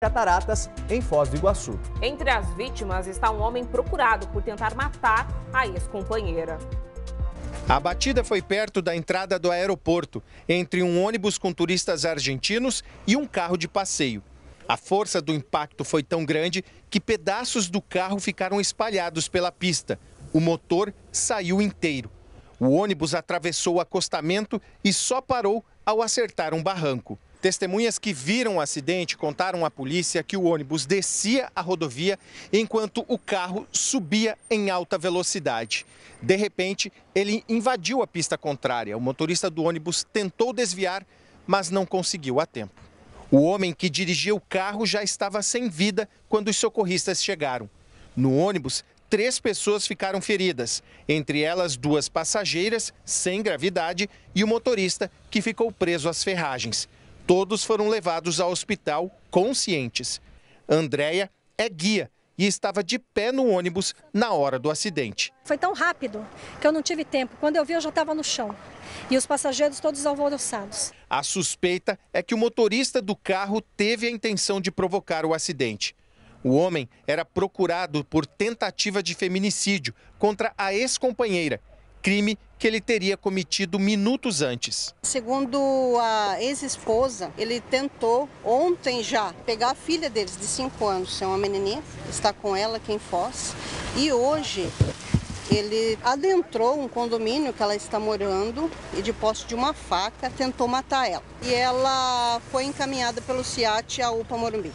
cataratas em Foz do Iguaçu. Entre as vítimas está um homem procurado por tentar matar a ex-companheira. A batida foi perto da entrada do aeroporto, entre um ônibus com turistas argentinos e um carro de passeio. A força do impacto foi tão grande que pedaços do carro ficaram espalhados pela pista. O motor saiu inteiro. O ônibus atravessou o acostamento e só parou ao acertar um barranco. Testemunhas que viram o acidente contaram à polícia que o ônibus descia a rodovia enquanto o carro subia em alta velocidade. De repente, ele invadiu a pista contrária. O motorista do ônibus tentou desviar, mas não conseguiu a tempo. O homem que dirigia o carro já estava sem vida quando os socorristas chegaram. No ônibus, três pessoas ficaram feridas, entre elas duas passageiras, sem gravidade, e o motorista, que ficou preso às ferragens. Todos foram levados ao hospital conscientes. Andréia é guia e estava de pé no ônibus na hora do acidente. Foi tão rápido que eu não tive tempo. Quando eu vi, eu já estava no chão. E os passageiros todos alvoroçados. A suspeita é que o motorista do carro teve a intenção de provocar o acidente. O homem era procurado por tentativa de feminicídio contra a ex-companheira crime que ele teria cometido minutos antes. Segundo a ex-esposa, ele tentou ontem já pegar a filha deles de 5 anos, é uma menininha, está com ela quem em Foz, e hoje ele adentrou um condomínio que ela está morando e de posse de uma faca tentou matar ela. E ela foi encaminhada pelo CIAT à UPA Morumbi.